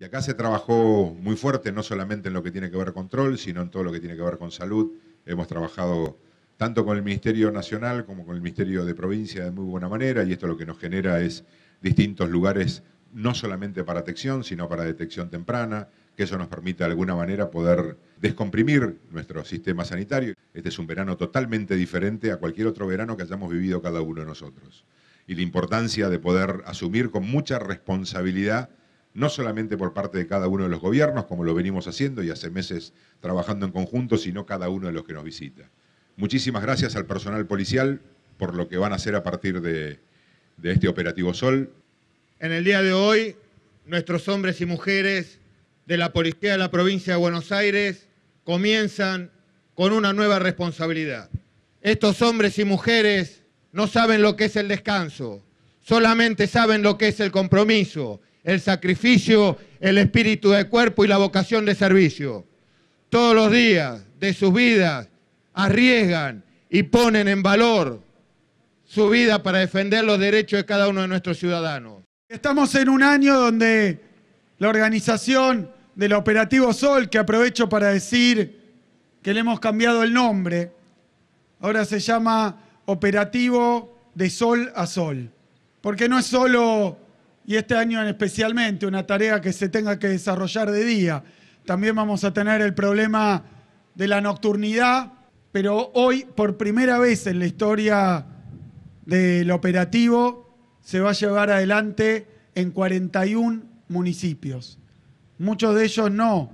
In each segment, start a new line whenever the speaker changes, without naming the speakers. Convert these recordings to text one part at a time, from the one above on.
Y acá se trabajó muy fuerte, no solamente en lo que tiene que ver con control, sino en todo lo que tiene que ver con salud. Hemos trabajado tanto con el Ministerio Nacional como con el Ministerio de Provincia de muy buena manera y esto lo que nos genera es distintos lugares, no solamente para detección, sino para detección temprana, que eso nos permita de alguna manera poder descomprimir nuestro sistema sanitario. Este es un verano totalmente diferente a cualquier otro verano que hayamos vivido cada uno de nosotros. Y la importancia de poder asumir con mucha responsabilidad no solamente por parte de cada uno de los gobiernos, como lo venimos haciendo y hace meses trabajando en conjunto, sino cada uno de los que nos visita. Muchísimas gracias al personal policial por lo que van a hacer a partir de, este operativo Sol. En el día de hoy, nuestros hombres
y mujeres de la Policía de la Provincia de Buenos Aires comienzan con una nueva responsabilidad. Estos hombres y mujeres no saben lo que es el descanso, solamente saben lo que es el compromiso, el sacrificio, el espíritu de cuerpo y la vocación de servicio. Todos los días de sus vidas arriesgan y ponen en valor su vida para defender los derechos de cada uno de nuestros ciudadanos.
Estamos en un año donde la organización del operativo Sol, que aprovecho para decir que le hemos cambiado el nombre, ahora se llama operativo de sol a sol, porque no es solo y este año especialmente una tarea que se tenga que desarrollar de día. También vamos a tener el problema de la nocturnidad, pero hoy por primera vez en la historia del operativo se va a llevar adelante en 41 municipios. Muchos de ellos no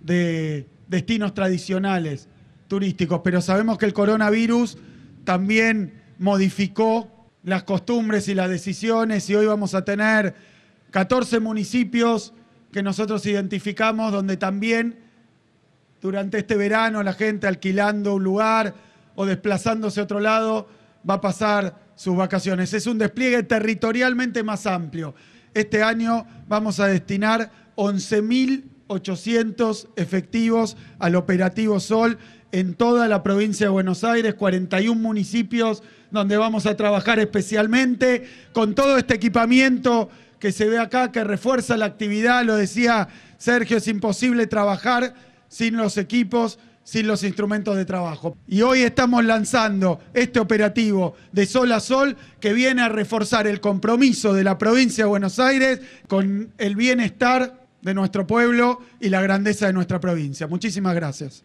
de destinos tradicionales turísticos, pero sabemos que el coronavirus también modificó las costumbres y las decisiones y hoy vamos a tener 14 municipios que nosotros identificamos donde también durante este verano la gente alquilando un lugar o desplazándose a otro lado va a pasar sus vacaciones. Es un despliegue territorialmente más amplio. Este año vamos a destinar 11.000 800 efectivos al operativo Sol en toda la provincia de Buenos Aires, 41 municipios donde vamos a trabajar especialmente con todo este equipamiento que se ve acá, que refuerza la actividad, lo decía Sergio, es imposible trabajar sin los equipos, sin los instrumentos de trabajo. Y hoy estamos lanzando este operativo de sol a sol que viene a reforzar el compromiso de la provincia de Buenos Aires con el bienestar de nuestro pueblo y la grandeza de nuestra provincia. Muchísimas gracias.